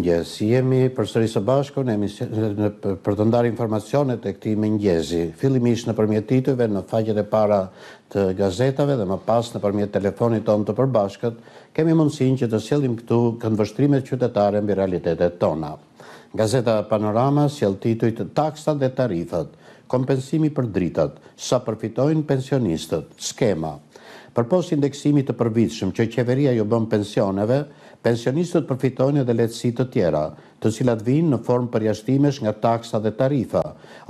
mëngjes. Jemi përsëri së bashku në emision për të ndarë informacionet e këti mëngjesi. Fillimisht nëpërmjet titujve në faqet e para të gazetave dhe më pas nëpërmjet telefonit tonë të përbashkët, kemi mundësin që të sjellim këtu këndvështrimet qytetare mbi realitetet tona. Gazeta Panorama sjell titujt taksat dhe tarifat, kompensimi për dritat, sa përfitojnë pensionistët, skema. pos indeksimit të përvitshëm që qeveria jo bën pensioneve, pensionistët përfitojnë edhe letësit të tjera, të cilat vinë në formë përjashtimesh nga taksa dhe tarifa,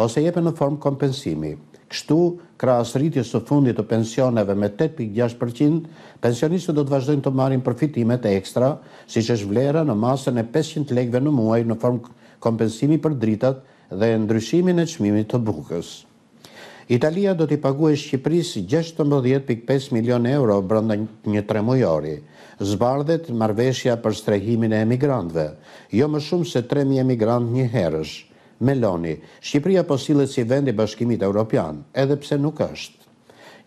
ose jepe në formë kompensimi. Kështu, kras rritjes së fundit të pensioneve me 8.6%, pensionistët do të vazhdojnë të marin përfitimet ekstra, si që shvlera në masën e 500 legve në muaj në formë kompensimi për dritat dhe ndryshimin e qmimi të bukës. Italia do t'i e Shqipërisë 16.5 milion euro brënda një tre mujori. Zbardhet marveshja për strehimin e emigrantve, jo më shumë se 3.000 emigrant një herësh. Meloni, Shqipëria posilët si vendi bashkimit e Europian, edhe pse nuk është.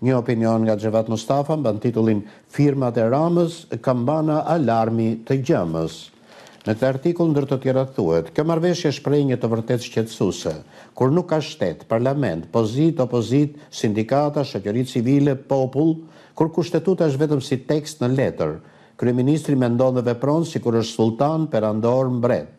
Një opinion nga Gjevat Mustafa mban titullin Firmat e Ramës, Kambana Alarmi të Gjëmës. Në këtë artikull ndër të tjera thuhet, kjo marrëveshje shpreh një të vërtetë shqetësuese, kur nuk ka shtet, parlament, pozit, opozit, sindikata, shoqëri civile, popull, kur kushtetuta është vetëm si tekst në letër. Kryeministri mendon dhe vepron sikur është sultan, perandor, mbret.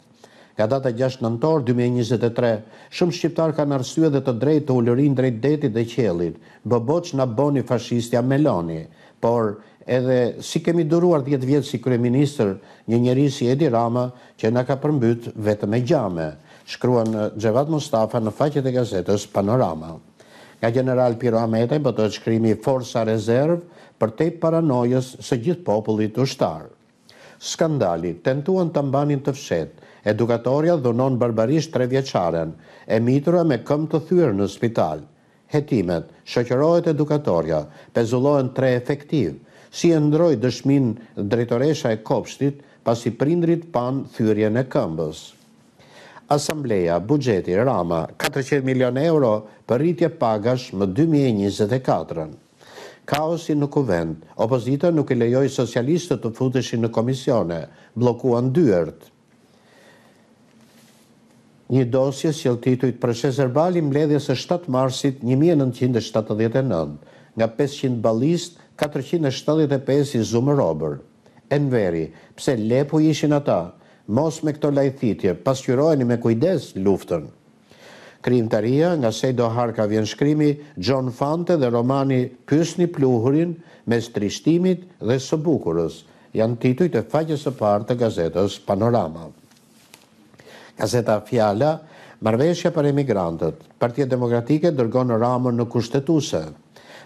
Ka data 6 nëntor 2023, shumë shqiptar kanë arsye dhe të drejtë të ulërin drejt detit dhe qelit, bëboq në boni fashistja Meloni, por edhe si kemi duruar 10 vjetë si kreministër një njëri si Edi Rama që nga ka përmbyt vetë me gjame, shkruan Gjevat Mustafa në faqet e gazetës Panorama. Nga general Piro Ametaj bëtë po të shkrimi Forsa Rezervë për te paranojës së gjithë popullit ushtarë. Skandali, tentuan të mbanin të fshet, edukatoria dhunon barbarisht tre vjeqaren, e mitra me këm të thyrë në spitalë hetimet, shëqërojt edukatorja, pezullohen tre efektiv, si e ndroj dëshmin drejtoresha e kopshtit, pas i prindrit pan thyrje në këmbës. Asambleja, bugjeti, rama, 400 milion euro për rritje pagash më 2024 Kaosi në kuvend, opozita nuk i lejoj socialistët të futëshin në komisione, blokuan dyërtë një dosje si el titujt për verbal Bali mbledhjes së 7 marsit 1979 nga 500 balist 475 i zumë robër. Enveri, pse lepu ishin ata, mos me këto lajthitje, pasqyrojni me kujdes luftën. Krim të nga Sejdo Harka vjen shkrimi, John Fante dhe romani Pysni Pluhurin, mes trishtimit dhe së bukurës, janë tituj të faqës e partë të gazetës Panorama. Gazeta Fjala, marveshja për emigrantët. Partia Demokratike dërgon ramën në kushtetuse.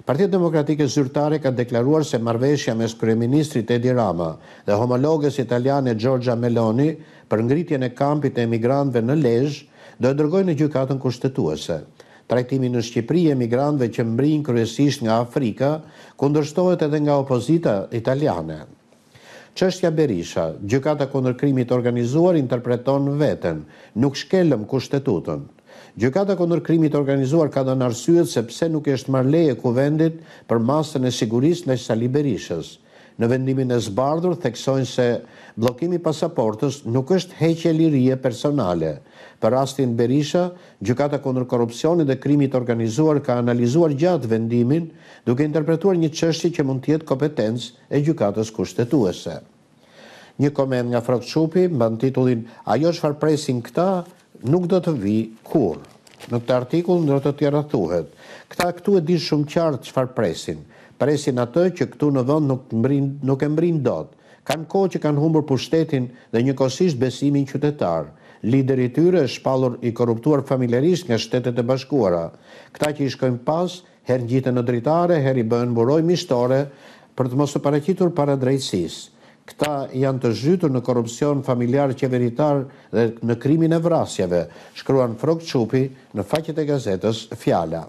Partia Demokratike Zyrtare ka deklaruar se marveshja mes Kryeministrit Edi Rama dhe homologës italiane Gjorgja Meloni për ngritjen e kampit e emigrantëve në Lezhë do e dërgoj në gjykatën kushtetuese. Trajtimi në Shqipëri e emigrantëve që mbrin kryesisht nga Afrika kundërshtohet edhe nga opozita italiane. Qështja Berisha, gjykata kundër krimit organizuar interpreton veten, nuk shkelëm kushtetutën. Gjykata kundër krimit organizuar ka dhënë në se pse nuk është marrë leje kuvendit për masën e sigurisë në shali Berishës në vendimin e zbardhur theksojnë se bllokimi i pasaportës nuk është heqje lirie personale. Për rastin Berisha, gjykata kundër korrupsionit dhe krimit organizuar ka analizuar gjatë vendimin, duke interpretuar një çështje që mund të jetë kompetencë e gjykatës kushtetuese. Një koment nga Frat Çupi mban titullin Ajo çfarë presin këta nuk do të vi kur? Në këtë artikull ndër të tjera thuhet: Këta këtu e dinë shumë qartë çfarë presin presin atë që këtu në vend nuk mbrin nuk e mbrin dot. Kan kohë që kanë humbur pushtetin dhe njëkohësisht besimin qytetar. Lideri i tyre është shpallur i korruptuar familjarisht nga shtetet e bashkuara. Kta që i shkojnë pas, herë ngjiten në dritare, herë i bëhen buroj mistore për të mos u paraqitur para drejtësisë. Kta janë të zhytur në korrupsion familjar qeveritar dhe në krimin e vrasjeve, shkruan Frok Qupi në faqet e gazetës Fjala.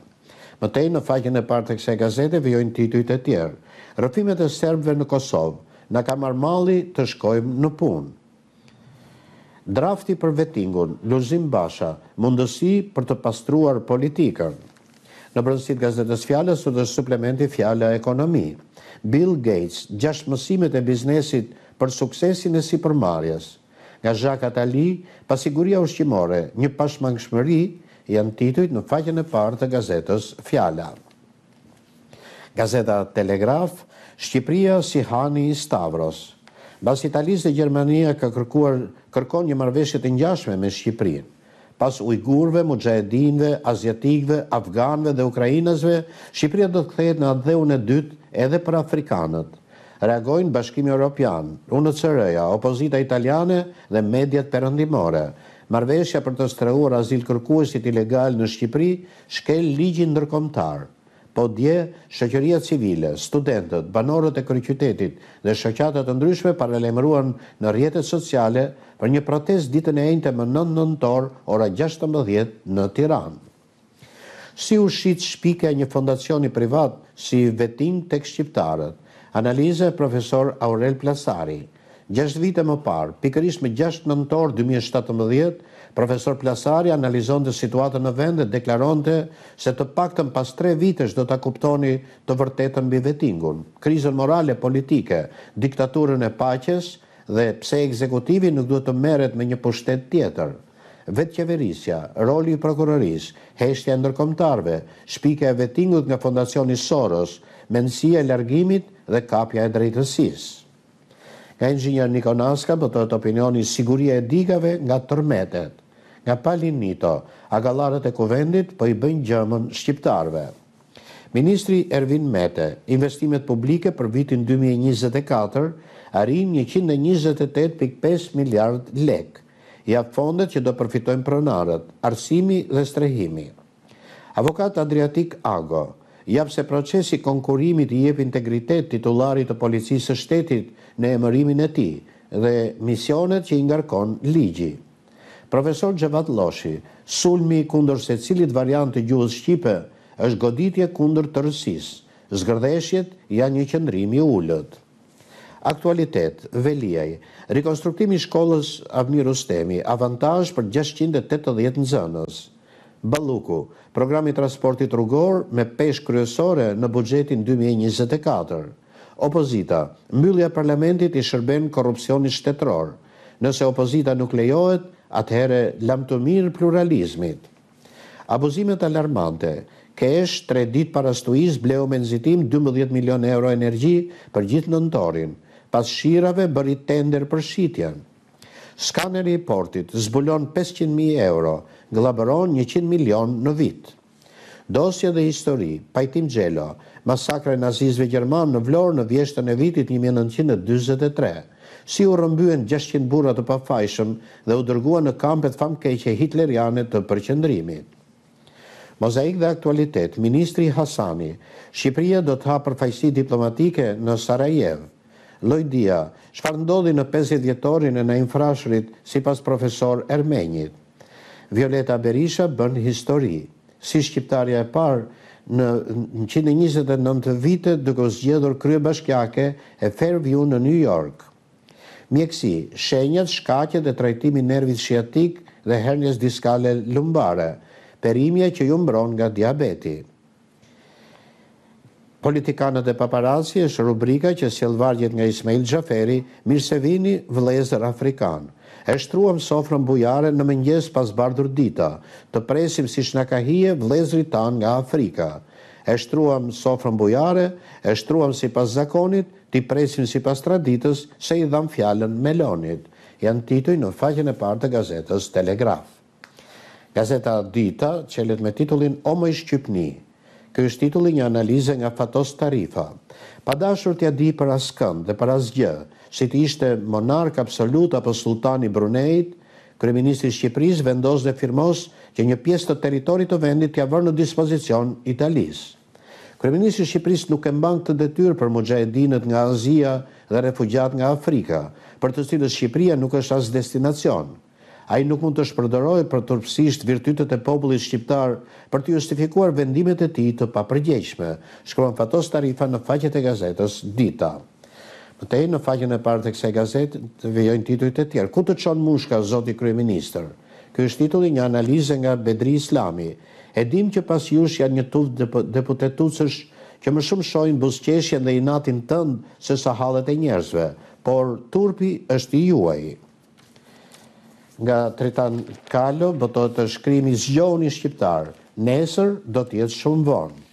Mëtej në faqen e partë të kse gazete vjojnë titujt e tjerë. Rëfimet e serbëve në Kosovë, në ka marmali të shkojmë në punë. Drafti për vetingun, Luzim Basha, mundësi për të pastruar politikën. Në brëndësit gazetës fjallës, të dhe suplementi fjallë a ekonomi. Bill Gates, gjashmësimet e biznesit për suksesin e si përmarjes. Nga Zhaka Tali, pasiguria ushqimore, një pashmangshmëri, janë titujt në faqen e parë të gazetës Fjala. Gazeta Telegraf, Shqipria si Hani i Stavros. Bas Italisë dhe Gjermania ka kërkuar, kërkon një marveshjet e njashme me Shqiprin. Pas ujgurve, mujahedinve, azjatikve, afganve dhe ukrajinësve, Shqipria do të kthejt në unë e dytë edhe për Afrikanët. Reagojnë bashkimi Europian, unë të sërëja, opozita italiane dhe mediat përëndimore, marveshja për të strehuar azil kërkuesit ilegal në Shqipëri shkel ligjin ndërkombëtar. Po dje, shoqëria civile, studentët, banorët e kryqytetit dhe shoqata të ndryshme paralajmëruan në rrjetet sociale për një protestë ditën e njëjtë më 9 nëntor, ora 16 në Tiranë. Si u shit shpike e një fondacioni privat si vetim tek shqiptarët, analize profesor Aurel Plasari, 6 vite më parë, pikërisht më 6 nëntor 2017, profesor Plasari analizon të situatën në vend dhe deklaronte se të paktën pas 3 vitesh do të kuptoni të vërtetën bi vetingun, krizën morale politike, diktaturën e paches dhe pse ekzekutivi nuk duhet të meret me një pushtet tjetër. Vetë qeverisja, roli i prokuroris, heshtja ndërkomtarve, shpike e vetingut nga fondacioni Soros, mensia e largimit dhe kapja e drejtësisë nga inxinjer Nikonaska bëtojt opinioni siguria e digave nga tërmetet, nga palinito, agalarët e kuvendit për po i bëjnë gjëmën shqiptarve. Ministri Ervin Mete, investimet publike për vitin 2024, arin 128.5 miliard lek, i fondet që do përfitojnë pronarët, arsimi dhe strehimi. Avokat Adriatik Ago, japë se procesi konkurimit i jep integritet titularit të policisë shtetit në emërimin e ti dhe misionet që i ngarkon ligji. Profesor Gjevat Loshi, sulmi kundër se cilit variant të gjuhës Shqipe është goditje kundër të rësis, zgërdeshjet janë një qëndrimi ullët. Aktualitet, Veliaj, rekonstruktimi shkollës Abniru Stemi, avantaj për 680 nëzënës. Baluku, programi transportit rrugor me pesh kryesore në bugjetin 2024 opozita, mbyllja e parlamentit i shërben korrupsionit shtetëror. Nëse opozita nuk lejohet, atëherë lam të mirë pluralizmit. Abuzimet alarmante, kesh 3 ditë para stuiz bleu me nëzitim 12 milion euro energji për gjithë nëntorin, pas shirave bëri tender për shqitjen. Skaneri i portit zbulon 500.000 euro, glabëron 100 milion në vitë. Dosje dhe histori, pajtim gjelo, masakra e nazizve Gjerman në Vlorë në vjeshtën e vitit 1923. Si u rëmbyen 600 burat të pafajshëm dhe u dërgua në kampet famkeqe hitlerianet të përqëndrimit. Mozaik dhe aktualitet, Ministri Hasani, Shqipëria do të ha përfajsi diplomatike në Sarajev, Lojdia, shfar ndodhi në 50 djetorin e në infrashrit si pas profesor Ermenjit. Violeta Berisha bën histori, si shqiptarja e parë, në 129 vite duke o zgjedhur krye bashkjake e Fairview në New York. Mjekësi, shenjët, shkakjet e trajtimi nervit shiatik dhe hernjes diskale lumbare, perimje që ju mbron nga diabeti. Politikanët e paparazzi është rubrika që vargjet nga Ismail Gjaferi, mirsevini vlezër Afrikan. E shtruam sofrën bujare në mëngjes pas bardur dita, të presim si shnakahije vlezëri tan nga Afrika. E shtruam sofrën bujare, e shtruam si pas zakonit, ti presim si pas traditës se i dham fjallën melonit. Janë tituj në faqen e partë të gazetës Telegraf. Gazeta Dita qëllet me titullin Omoj Shqypni, Kjo është titulli një analize nga Fatos Tarifa. Padashur t'ja di për askën dhe për asgjë, si ti ishte monark absolut apo sultani Brunejt, Kryeministri i Shqipërisë vendos dhe firmos që një pjesë të territorit të vendit t'ja vërë në dispozicion Italisë. Kryeministri i Shqipërisë nuk e mban këtë detyr për mujahedinët nga Azia dhe refugjat nga Afrika, për të cilët Shqipëria nuk është as destinacion a i nuk mund të shpërdoroj për tërpsisht virtytet e popullit shqiptar për të justifikuar vendimet e ti të papërgjeqme, shkruan fatos tarifa në faqet e gazetës dita. Më tej në faqen e partë të kse gazetë të vejojnë titujt e tjerë. Ku të qonë mushka, zoti kryeministër? Kjo është titulli një analize nga Bedri Islami. E dim që pas jush janë një tullë deputetusës që më shumë shojnë busqeshje dhe inatin tëndë se sa halet e njerëzve, por turpi është i juaj nga Tritan Kallo, bëtojtë të shkrimi zgjoni shqiptar, nesër do tjetë shumë vonë.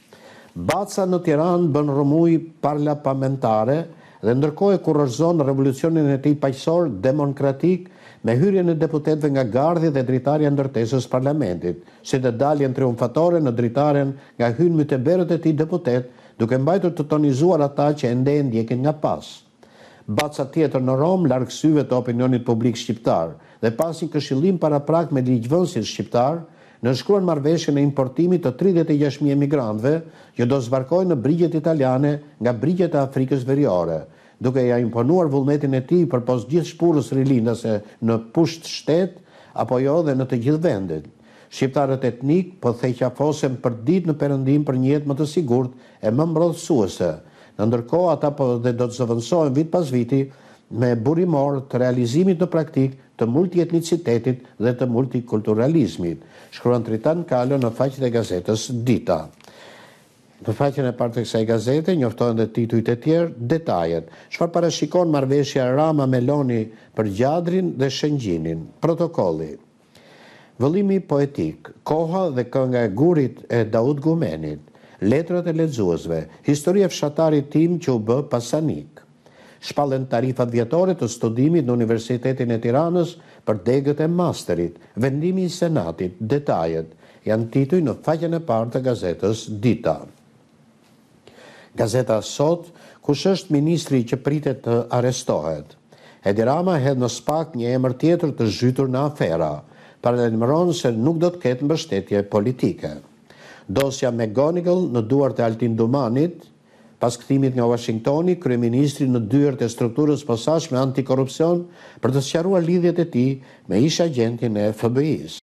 Baca në Tiran bën rëmuj parla pamentare dhe ndërkoj e kurorzon revolucionin e ti pajësor demokratik me hyrje në deputetve nga gardhi dhe dritarja ndërtesës parlamentit, si dhe daljen triumfatore në dritaren nga hynë më të berët e ti deputet, duke mbajtur të tonizuar ata që ende e ndjekin nga pas. Baca tjetër në Rom, larkësyve të opinionit publik shqiptarë, dhe pas një këshillim paraprak me ligjvënësit shqiptar, nënshkruan marrveshjen e importimit të 36000 emigrantëve që do zbarkojnë në brigjet italiane nga brigjet e Afrikës Veriore, duke ja imponuar vullnetin e tij pos gjithë shpurës rilindase në pusht shtet apo jo dhe në të gjithë vendet. Shqiptarët etnik po theqafosen për ditë në perëndim për një jetë më të sigurt e më mbrojtësuese. Në ndërkohë ata po dhe do të zëvendësohen vit pas viti me burimor të realizimit në praktik të multietnicitetit dhe të multikulturalizmit, shkruan Tritan Kallo në faqet e gazetës Dita. Në faqen e partë të kësaj gazete, njoftohen dhe titujt e tjerë, detajet. Shfar parashikon marveshja Rama Meloni për gjadrin dhe shëngjinin, protokolli. Vëllimi poetik, koha dhe kënga e gurit e Daud Gumenit, letrat e ledzuazve, historie fshatari tim që u bë pasanit shpallën tarifat vjetore të studimit në Universitetin e Tiranës për degët e masterit, vendimi i senatit, detajet, janë tituj në faqen e partë të gazetës Dita. Gazeta Sot, kush është ministri që pritet të arestohet? Edirama hedhë në spak një emër tjetër të zhytur në afera, mëronë se nuk do të ketë mbështetje politike. Dosja me Gonigal në duart e Altin Dumanit, Pas kthimit nga Washingtoni, kryeministri në dyert e strukturës posaçme antikorrupsion për të sqaruar lidhjet e tij me ish agentin e FBI-s.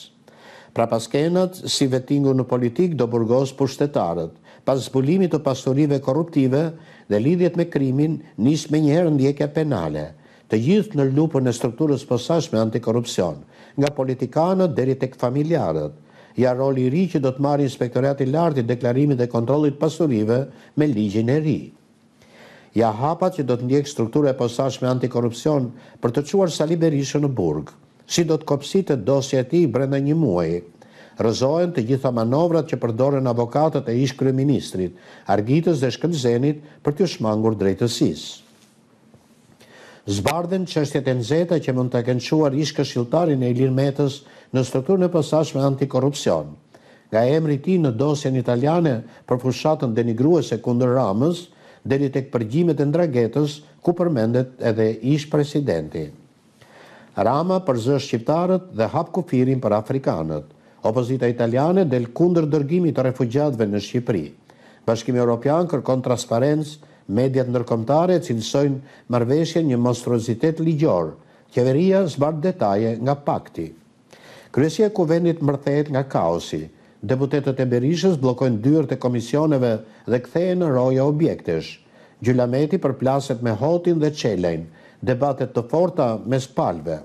Pra pas skenat, si vetingu në politik do burgos shtetarët, Pas zbulimit të pastorive korruptive dhe lidhjet me krimin, nis me njëherë ndjekja penale, të gjithë në lupën e strukturës posaçme antikorrupsion, nga politikanët deri tek familjarët, ja roli i ri që do të marrë inspektorati lartë i deklarimit dhe kontrollit pasurive me ligjin e ri. Ja hapat që do të ndjek struktura e posaçme antikorrupsion për të çuar Sali Berishën në burg. Si do të kopësitë dosja e tij brenda një muaji? Rëzohen të gjitha manovrat që përdoren avokatët e ish kryeministrit, Argitës dhe Shkëlzenit për të shmangur drejtësisë zbardhen është e nxeta që mund të kënquar ish këshiltarin e Ilir Metës në struktur në pasashme antikorupcion. Nga emri ti në dosjen italiane për fushatën denigruese kundër Ramës, deri tek përgjimet e ndragetës ku përmendet edhe ish presidenti. Rama përzë shqiptarët dhe hap kufirin për Afrikanët. Opozita italiane del kundër dërgimit të refugjatve në Shqipëri. Bashkimi Europian kërkon transparencë mediat nërkomtare cilësojnë mërveshje një mostrozitet ligjor, kjeveria zbatë detaje nga pakti. Kryesia e kuvenit mërthejt nga kaosi, deputetet e berishës blokojnë dyrë të komisioneve dhe kthejnë në roja objektesh, Gjulameti për plaset me hotin dhe qelejnë, debatet të forta me spalve.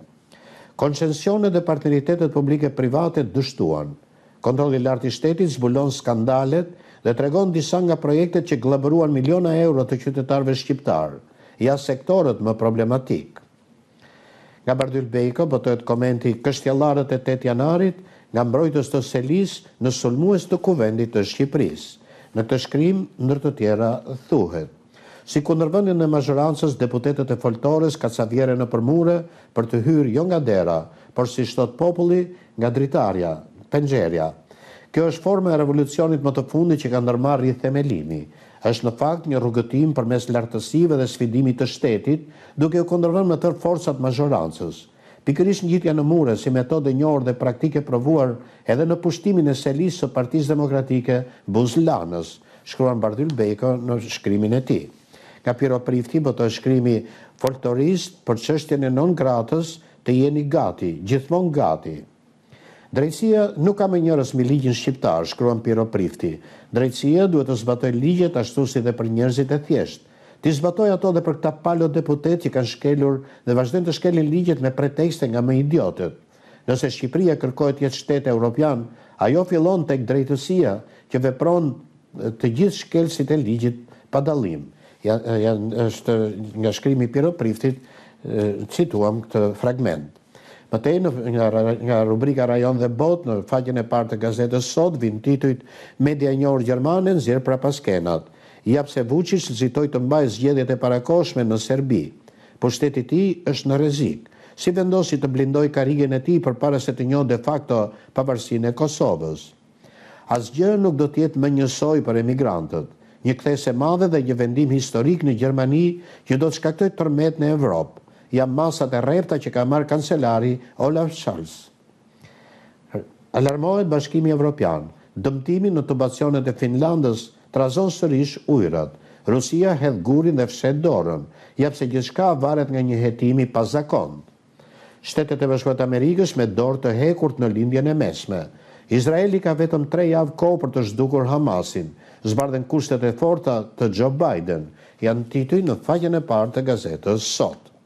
Konsensione dhe partneritetet publike private dështuan. Kontrolli lartë i shtetit zbulon skandalet dhe të regon disa nga projekte që glabruan miliona euro të qytetarve shqiptar, ja sektorët më problematik. Nga Bardyl Bejko, bëtojt komenti kështjallarët e 8 janarit, nga mbrojtës të selis në sulmues të kuvendit të Shqipëris, në të shkrim nërë të tjera thuhet. Si nërvëndin në mazhërancës, deputetet e foltores ka sa vjere në përmure për të hyrë jo nga dera, por si shtot populli nga dritarja, pëngjerja, Kjo është forma e revolucionit më të fundi që ka ndërmarë rrit themelimi. është në fakt një rrugëtim për mes lartësive dhe sfidimit të shtetit, duke u kondërvën më tërë forësat mazhorancës. Pikërish në në mure si metode njërë dhe praktike provuar edhe në pushtimin e selisë së partiz demokratike Buzlanës, shkruan Bardyl Bejko në shkrymin e ti. Ka piro prifti bëtë të shkrymi folktorist për qështjen e non gratës të jeni gati, gjithmon gati. Drejtësia nuk ka më njërës me ligjën shqiptar, shkruan Piro Prifti. Drejtësia duhet të zbatoj ligjet ashtu si dhe për njërzit e thjesht. Ti zbatoj ato dhe për këta palo deputet që kanë shkelur dhe vazhden të shkelin ligjet me pretekste nga më idiotet. Nëse Shqipëria kërkojt jetë e europian, ajo fillon të drejtësia që vepron të gjithë shkelësit e ligjit pa dalim. Ja, është nga shkrimi Piro Priftit, cituam këtë fragment. Më te në, nga, nga rubrika Rajon dhe Bot, në faqin e partë të gazetës sot, vinë titujt media njërë Gjermane në zirë pra paskenat. Japë se Vucic zitoj të mbaj zgjedhjet e parakoshme në Serbi, por shteti ti është në rezik. Si vendosi të blindoj karigen e ti për para se të njo de facto pavarsin e Kosovës? Asgjë nuk do tjetë më njësoj për emigrantët, një kthese madhe dhe një vendim historik në Gjermani që do të shkaktoj tërmet në Evropë janë masat e repta që ka marrë kancelari Olaf Scholz. Alarmohet bashkimi evropian, dëmtimi në të bacionet e Finlandës trazon sërish ujrat, Rusia hedh gurin dhe fshet dorën, japse gjithka varet nga një jetimi pas zakon. Shtetet e Bashkuat Amerikës me dorë të hekurt në lindjen e mesme. Izraeli ka vetëm 3 javë kohë për të zhdukur Hamasin. Zbardhen kushtet e forta të Joe Biden, janë tituj në faqen e parë të gazetës sotë.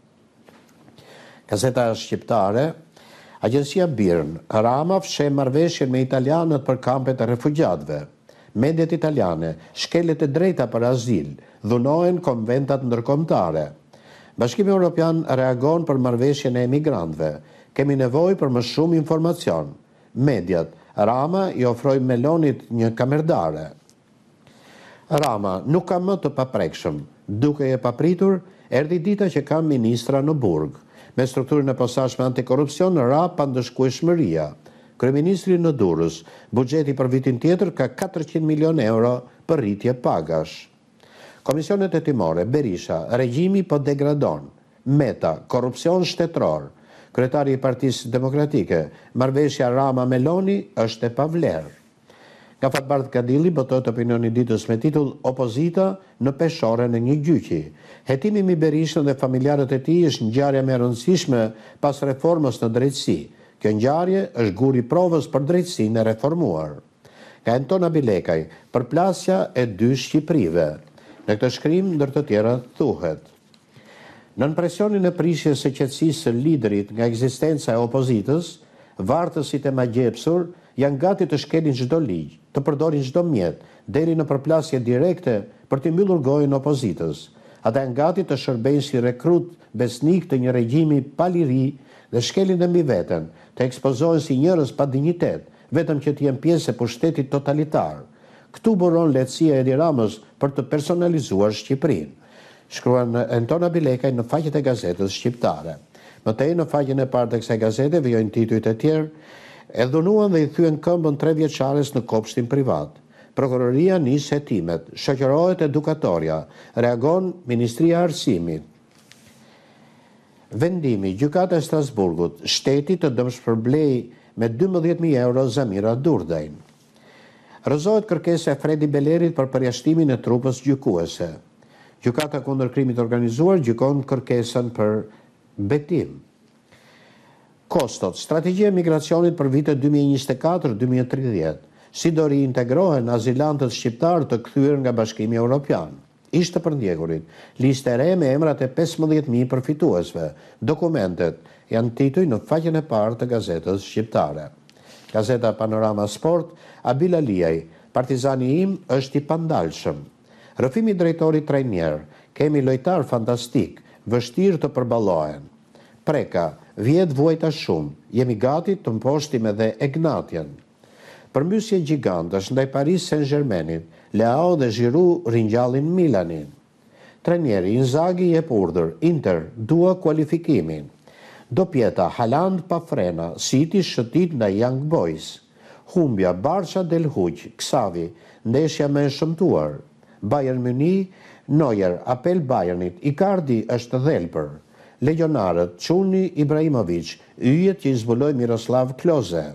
Gazeta Shqiptare, Agencia Birn, Rama fshe marveshjen me italianët për kampet e refugjatve. Mediat italiane, shkelet e drejta për azil, dhunohen konventat nërkomtare. Bashkimi Europian reagon për marveshjen e emigrantve. Kemi nevoj për më shumë informacion. Mediat, Rama i ofroj melonit një kamerdare. Rama, nuk kam më të paprekshëm, duke e papritur, erdi dita që kam ministra në burgë me strukturën e posashme antikorupcion në rap për ndëshku e shmëria. Kryeministri në durës, bugjeti për vitin tjetër ka 400 milion euro për rritje pagash. Komisionet e timore, Berisha, regjimi për po degradon, meta, korupcion shtetror, kretari i partisë demokratike, marveshja Rama Meloni është e pavlerë. Ka fatë Kadili, botot opinioni ditës me titull Opozita në peshore në një gjyqi. Hetimi mi Berishën dhe familjarët e ti është një gjarja me rëndësishme pas reformës në drejtsi. Kjo një gjarje është guri provës për drejtsi në reformuar. Ka Anton Abilekaj, bilekaj, për plasja e dy Shqiprive. Në këtë shkrim, nër të tjera thuhet. Në në presionin e prishje se qëtsisë liderit nga eksistenca e opozitës, vartësit e ma gjepsur janë gati të shkelin gjdo ligjë, të përdorin çdo mjet deri në përplasje direkte për të mbyllur gojën opozitës. Ata janë gati të shërbejnë si rekrut besnik të një regjimi pa liri dhe shkelin të mbi veten, të ekspozohen si njerëz pa dinjitet, vetëm që të jenë pjesë e pushtetit totalitar. Ktu buron letësia e Ramës për të personalizuar Shqipërinë. Shkruan në Entona Bilekaj në faqet e gazetës shqiptare. Më tej në faqen e parë të kësaj gazete vijojnë titujt e tjerë e dhunuan dhe i thyen këmbën tre vjeçares në kopshtin privat. Prokuroria nis hetimet, shoqërohet edukatorja, reagon Ministria e Arsimit. Vendimi Gjykata e Strasburgut, shteti të dëmshpërblej me 12000 euro Zamira durdajnë. Rëzohet kërkesa e Fredi Belerit për përjashtimin e trupës gjykuese. Gjykata kundër krimit organizuar gjukon kërkesën për betim kostot, strategje e migracionit për vitet 2024-2030, si do riintegrohen azilantët shqiptarë të këthyrë nga bashkimi Europian. Ishte për ndjekurit, liste e re me emrat e 15.000 përfituesve, dokumentet janë tituj në faqen e parë të gazetës shqiptare. Gazeta Panorama Sport, Abila Liaj, partizani im është i pandalshëm. Rëfimi drejtori trejnjerë, kemi lojtar fantastik, vështirë të përbalojen. Preka, vjetë vuajta shumë, jemi gati të mposhtim edhe egnatjen. Përmysje gjigant është ndaj Paris Saint-Germainit, Leao dhe zhiru rinjallin Milanin. Trenjeri Inzaghi je purdër, Inter dua kualifikimin. Do pjeta Haland pa frena, City shëtit në Young Boys. Humbja Barça del Huq, Ksavi, ndeshja me shëmtuar. Bayern Muni, Neuer, apel Bayernit, Icardi është dhelpër legionarët Quni Ibrahimović, yjet që izbuloj Miroslav Kloze.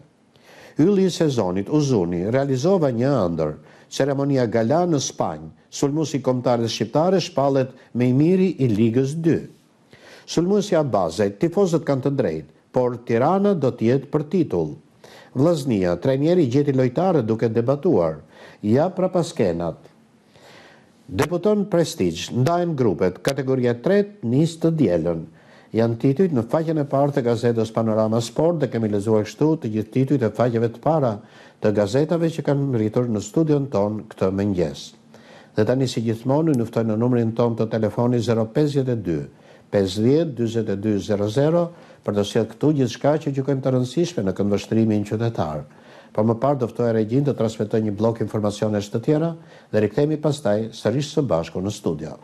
Ylli i sezonit Uzuni realizova një ëndër, ceremonia gala në Spanjë, sulmusi komtarës shqiptare shpalet me i miri i Ligës 2. Sulmusi a bazaj, tifozët kanë të drejtë, por Tirana do tjetë për titull. Vlaznia, trenjeri gjeti lojtare duke debatuar, ja pra paskenat. Deputon Prestige, ndajnë grupet, kategoria 3, njës të djelën, janë titujt në faqen e parë të gazetës Panorama Sport dhe kemi lezuar kështu të gjithë titujt e faqeve të para të gazetave që kanë rritur në studion ton këtë mëngjes. Dhe tani si gjithmonu në ftoj në numërin ton të telefoni 052 50 22 00 për të sjellë këtu gjithçka që ju kanë të rëndësishme në këndvështrimin qytetar. Por më parë do e regjin të transmetojë një blok informacionesh të tjera dhe rikthehemi pastaj sërish së bashku në studio.